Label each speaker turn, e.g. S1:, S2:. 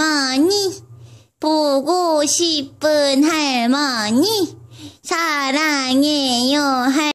S1: 할머니, 보고 싶은 할머니, 사랑해요 할